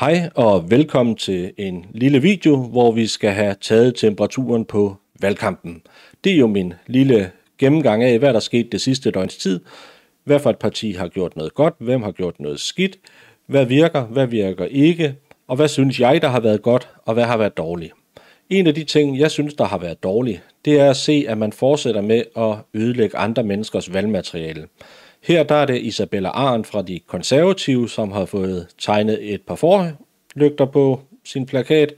Hej og velkommen til en lille video, hvor vi skal have taget temperaturen på valgkampen. Det er jo min lille gennemgang af, hvad der sket det sidste døgns tid. Hvad for et parti har gjort noget godt, hvem har gjort noget skidt, hvad virker, hvad virker ikke, og hvad synes jeg, der har været godt, og hvad har været dårligt. En af de ting, jeg synes, der har været dårligt, det er at se, at man fortsætter med at ødelægge andre menneskers valgmateriale. Her der er det Isabella Arn fra De Konservative, som har fået tegnet et par forlygter på sin plakat.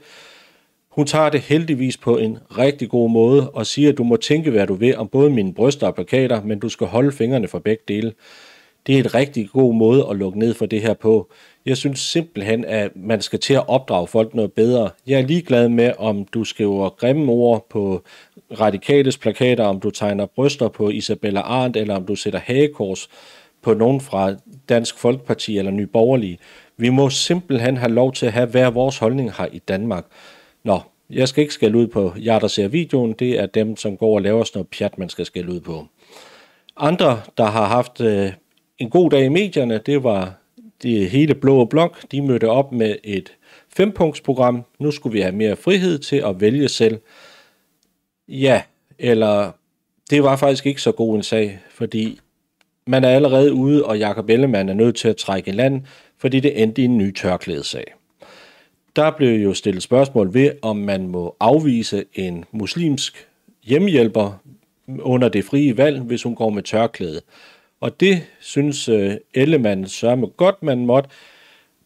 Hun tager det heldigvis på en rigtig god måde og siger, at du må tænke, hvad du vil om både mine bryster og plakater, men du skal holde fingrene fra begge dele. Det er en rigtig god måde at lukke ned for det her på. Jeg synes simpelthen, at man skal til at opdrage folk noget bedre. Jeg er ligeglad med, om du skriver grimme ord på radikales plakater, om du tegner bryster på Isabella Arndt, eller om du sætter hagekors på nogen fra Dansk Folkeparti eller Nye Borgerlige. Vi må simpelthen have lov til at have hver vores holdning her i Danmark. Nå, jeg skal ikke skælde ud på jer, der ser videoen. Det er dem, som går og laver sådan noget pjat, man skal skælde ud på. Andre, der har haft øh, en god dag i medierne, det var det hele blå blok. De mødte op med et fempunktsprogram. Nu skulle vi have mere frihed til at vælge selv. Ja, eller det var faktisk ikke så god en sag, fordi man er allerede ude, og Jakob Ellemann er nødt til at trække i land, fordi det endte i en ny tørklædesag. Der blev jo stillet spørgsmål ved, om man må afvise en muslimsk hjemmehjælper under det frie valg, hvis hun går med tørklæde. Og det synes øh, Ellemann sørme godt, man måtte.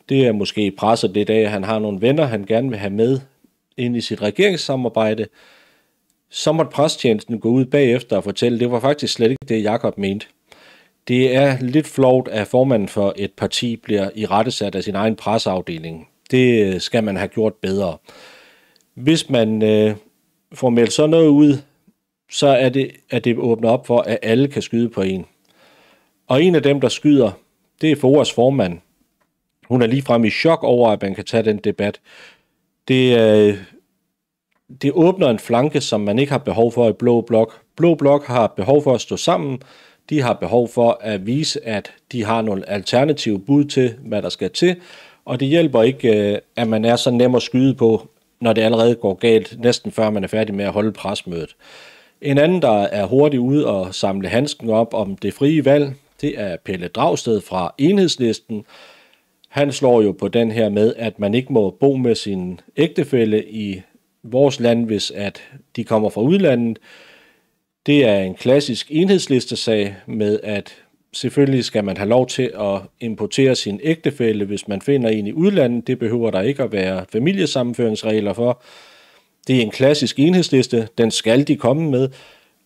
Det er måske presset det af, at han har nogle venner, han gerne vil have med ind i sit regeringssamarbejde. Så måtte præstjenesten gå ud bagefter og fortælle, at det var faktisk slet ikke det, Jakob mente. Det er lidt flovt, at formanden for et parti bliver i rettesat af sin egen presseafdeling. Det øh, skal man have gjort bedre. Hvis man øh, får meldt sådan noget ud, så er det, at det åbner op for, at alle kan skyde på en. Og en af dem, der skyder, det er FOAs formand. Hun er lige frem i chok over, at man kan tage den debat. Det, øh, det åbner en flanke, som man ikke har behov for i Blå Blok. Blå Blok har behov for at stå sammen. De har behov for at vise, at de har nogle alternative bud til, hvad der skal til. Og det hjælper ikke, øh, at man er så nem at skyde på, når det allerede går galt, næsten før man er færdig med at holde presmødet. En anden, der er hurtig ud og samle handsken op om det frie valg, det er Pelle Dragsted fra Enhedslisten. Han slår jo på den her med, at man ikke må bo med sin ægtefælle i vores land, hvis at de kommer fra udlandet. Det er en klassisk enhedslistesag med, at selvfølgelig skal man have lov til at importere sin ægtefælle, hvis man finder en i udlandet. Det behøver der ikke at være familiesammenføringsregler for. Det er en klassisk enhedsliste. Den skal de komme med.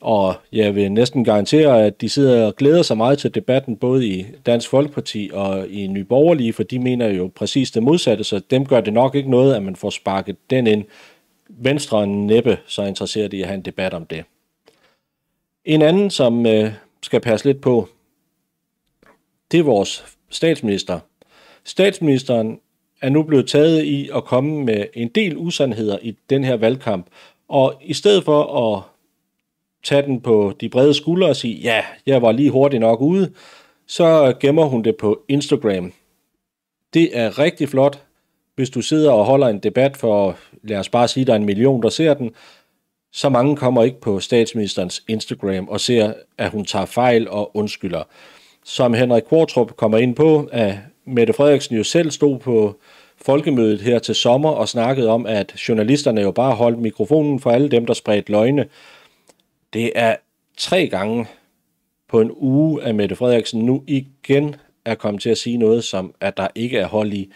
Og jeg vil næsten garantere, at de sidder og glæder sig meget til debatten, både i Dansk Folkeparti og i Nye Borgerlige, for de mener jo præcis det modsatte, så dem gør det nok ikke noget, at man får sparket den ind. Venstre og næppe så interesseret i at have en debat om det. En anden, som øh, skal passe lidt på, det er vores statsminister. Statsministeren er nu blevet taget i at komme med en del usandheder i den her valgkamp, og i stedet for at tage den på de brede skuldre og sige, ja, jeg var lige hurtigt nok ude, så gemmer hun det på Instagram. Det er rigtig flot, hvis du sidder og holder en debat for, lad os bare sige, der er en million, der ser den, så mange kommer ikke på statsministerens Instagram og ser, at hun tager fejl og undskylder. Som Henrik Kvartrup kommer ind på, at Mette Frederiksen jo selv stod på folkemødet her til sommer og snakkede om, at journalisterne jo bare holdt mikrofonen for alle dem, der spredte løgne. Det er tre gange på en uge, at Mette Frederiksen nu igen er kommet til at sige noget, som at der ikke er hold i.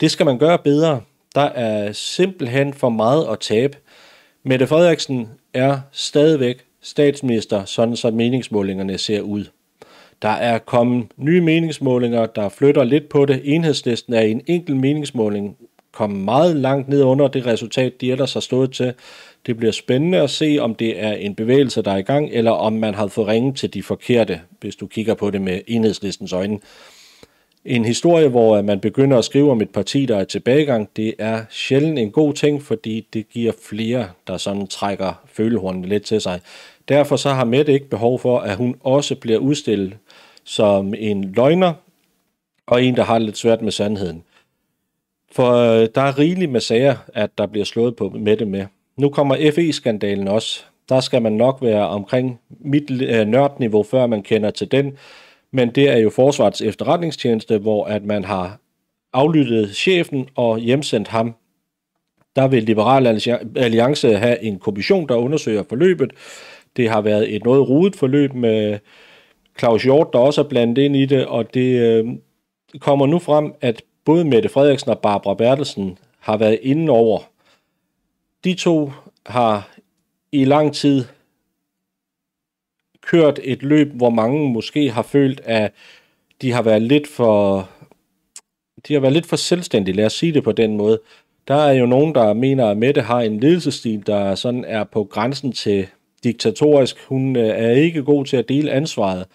Det skal man gøre bedre. Der er simpelthen for meget at tabe. Mette Frederiksen er stadigvæk statsminister, sådan som meningsmålingerne ser ud. Der er kommet nye meningsmålinger, der flytter lidt på det. Enhedslisten er i en enkelt meningsmåling komme meget langt ned under det resultat, de ellers har stået til. Det bliver spændende at se, om det er en bevægelse, der er i gang, eller om man har fået ringet til de forkerte, hvis du kigger på det med enhedslistens øjne. En historie, hvor øh, man begynder at skrive om et parti, der er tilbagegang, det er sjældent en god ting, fordi det giver flere, der sådan trækker følehornene lidt til sig. Derfor så har Mette ikke behov for, at hun også bliver udstillet som en løgner og en, der har lidt svært med sandheden. For øh, der er rigeligt med sager, at der bliver slået på med det med. Nu kommer FE-skandalen også. Der skal man nok være omkring mit øh, nørdniveau, før man kender til den. Men det er jo Forsvarets efterretningstjeneste, hvor at man har aflyttet chefen og hjemsendt ham. Der vil Liberal Alliance have en kommission, der undersøger forløbet. Det har været et noget rodet forløb med Claus Hjort, der også er blandet ind i det, og det øh, kommer nu frem, at Både Mette Frederiksen og Barbara Bertelsen har været inde over. De to har i lang tid kørt et løb, hvor mange måske har følt, at de har været lidt for, de har været lidt for selvstændige, lad os sige det på den måde. Der er jo nogen, der mener, at Mette har en ledelsesstil, der sådan er på grænsen til diktatorisk. Hun øh, er ikke god til at dele ansvaret.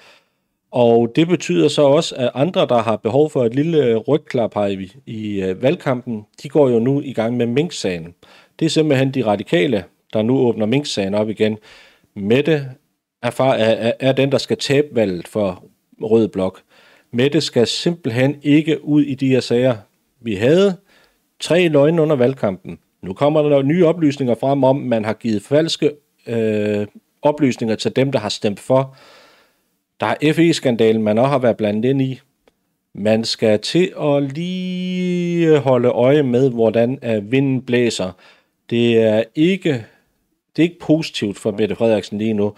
Og det betyder så også, at andre, der har behov for et lille øh, rygklap her i, i øh, valgkampen, de går jo nu i gang med minksagen. Det er simpelthen de radikale, der nu åbner minksagen op igen. Mette er, far, er, er den, der skal tabe valget for Rød Blok. Mette skal simpelthen ikke ud i de her sager. Vi havde tre løgne under valgkampen. Nu kommer der nye oplysninger frem om, man har givet falske øh, oplysninger til dem, der har stemt for der er FE-skandalen, man også har været blandet ind i. Man skal til at lige holde øje med, hvordan øh, vinden blæser. Det er ikke, det er ikke positivt for Mette Frederiksen lige nu.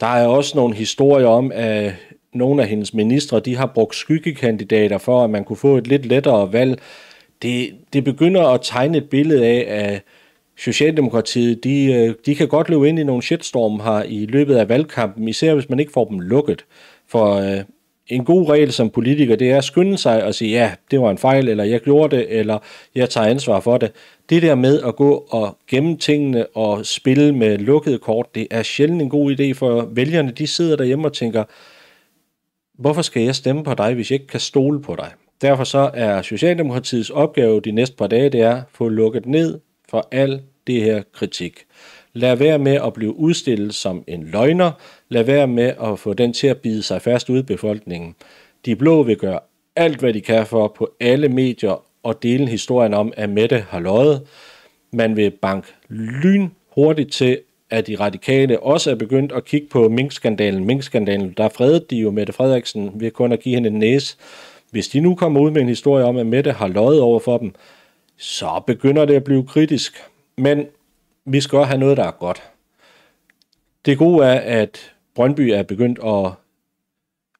Der er også nogle historier om, at nogle af hendes ministre de har brugt skyggekandidater for, at man kunne få et lidt lettere valg. Det, det begynder at tegne et billede af, at Socialdemokratiet, de, øh, de kan godt løbe ind i nogle shitstorm her i løbet af valgkampen, især hvis man ikke får dem lukket. For øh, en god regel som politiker, det er at skynde sig og sige, ja, det var en fejl, eller jeg gjorde det, eller jeg tager ansvar for det. Det der med at gå og gemme tingene og spille med lukkede kort, det er sjældent en god idé, for vælgerne de sidder derhjemme og tænker, hvorfor skal jeg stemme på dig, hvis jeg ikke kan stole på dig? Derfor så er Socialdemokratiets opgave de næste par dage, det er at få lukket ned for al det her kritik. Lad være med at blive udstillet som en løgner. Lad være med at få den til at bide sig fast ud i befolkningen. De blå vil gøre alt, hvad de kan for på alle medier og dele historien om, at Mette har løjet. Man vil banke lyn hurtigt til, at de radikale også er begyndt at kigge på minkskandalen. Minkskandalen, der fredede de jo Mette Frederiksen ved kun at give hende en næse. Hvis de nu kommer ud med en historie om, at Mette har løjet over for dem, så begynder det at blive kritisk. Men vi skal også have noget, der er godt. Det gode er, at Brøndby er begyndt at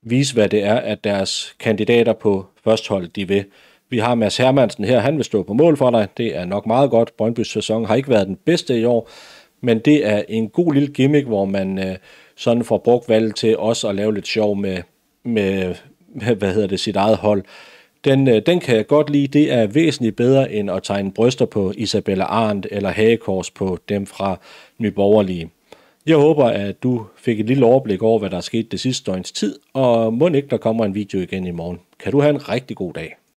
vise, hvad det er, at deres kandidater på førsthold, de vil. Vi har Mads Hermansen her, han vil stå på mål for dig. Det er nok meget godt. Brøndbys sæson har ikke været den bedste i år, men det er en god lille gimmick, hvor man øh, sådan får brugt valget til også at lave lidt sjov med, med, med hvad hedder det, sit eget hold den, øh, den kan jeg godt lide. Det er væsentligt bedre end at tegne bryster på Isabella Arndt eller hagekors på dem fra Nyborgerlige. Jeg håber, at du fik et lille overblik over, hvad der er sket det sidste døgns tid, og må ikke, der kommer en video igen i morgen. Kan du have en rigtig god dag.